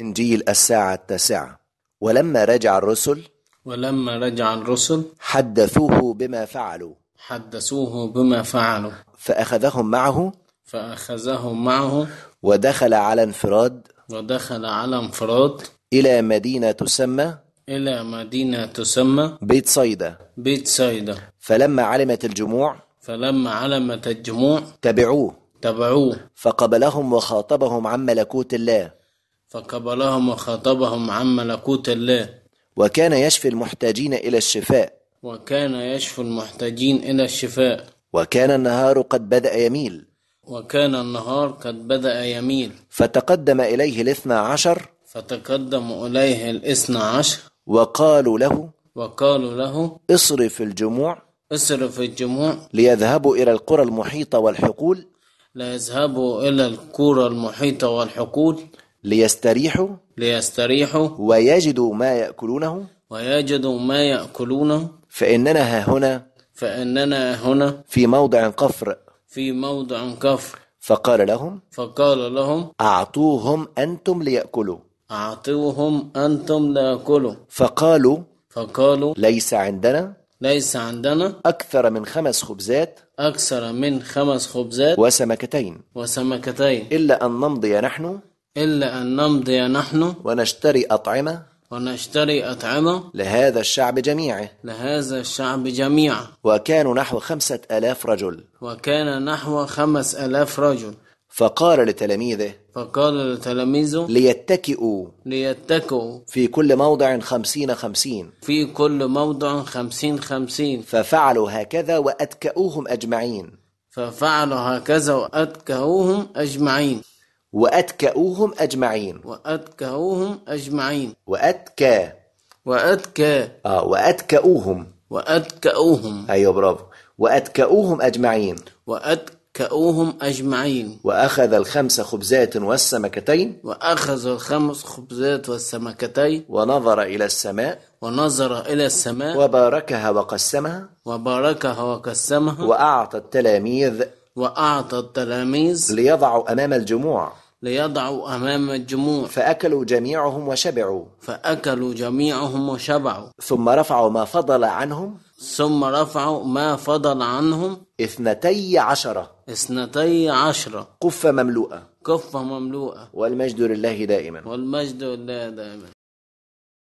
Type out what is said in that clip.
إنجيل الساعة التاسعة ولما رجع الرسل ولما رجع الرسل حدثوه بما فعلوا حدثوه بما فعلوا فأخذهم معه فأخذهم معه ودخل على انفراد ودخل على انفراد إلى مدينة تسمى إلى مدينة تسمى بيت صيدا بيت صيدا فلما علمت الجموع فلما علمت الجموع تبعوه تبعوه فقبلهم وخاطبهم عن ملكوت الله فقبلهم وخاطبهم عن ملكوت الله وكان يشفي المحتاجين إلى الشفاء وكان يشفي المحتاجين إلى الشفاء وكان النهار قد بدأ يميل وكان النهار قد بدأ يميل فتقدم إليه الاثنى عشر فتقدم إليه الاثنى عشر وقالوا له وقالوا له اصرف الجموع اصرف الجموع ليذهبوا إلى القرى المحيطة والحقول ليذهبوا إلى القرى المحيطة والحقول ليستريحوا ليستريحوا ويجدوا ما يأكلونه ويجدوا ما يأكلونه فإننا ها هنا فإننا هنا في موضع قفر في موضع كفر فقال لهم فقال لهم أعطوهم أنتم ليأكلوا أعطوهم أنتم ليأكلوا فقالوا فقالوا ليس عندنا ليس عندنا أكثر من خمس خبزات أكثر من خمس خبزات وسمكتين وسمكتين إلا أن نمضي نحن إلا أن نمضي نحن ونشتري أطعمة ونشتري أطعمة لهذا الشعب جميعه لهذا الشعب جميعا وكانوا نحو خمسة ألاف رجل وكان نحو خمس ألاف رجل فقال لتلاميذه فقال لتلاميذه ليتكئوا ليتكئوا في كل موضع خمسين خمسين في كل موضع خمسين خمسين ففعلوا هكذا وأتكأوهم أجمعين ففعلوا هكذا وأتكأوهم أجمعين وأتكأوهم أجمعين وأتكأوهم أجمعين وأتكى وأتكى آه وأتكأوهم وأتكأوهم أيوه برافو وأتكأوهم أجمعين وأتكأوهم أجمعين وأخذ الخمس خبزات والسمكتين وأخذ الخمس خبزات والسمكتين ونظر إلى السماء ونظر إلى السماء وباركها وقسمها وباركها وقسمها وأعطى التلاميذ وأعطى التلاميذ ليضعوا أمام الجموع ليضعوا أمام الجموع فأكلوا جميعهم وشبعوا فأكلوا جميعهم وشبعوا ثم رفعوا ما فضل عنهم ثم رفعوا ما فضل عنهم اثنتي عشرة اثنتي عشرة قفة مملوءة قفة مملوءة والمجد لله دائما والمجد لله دائما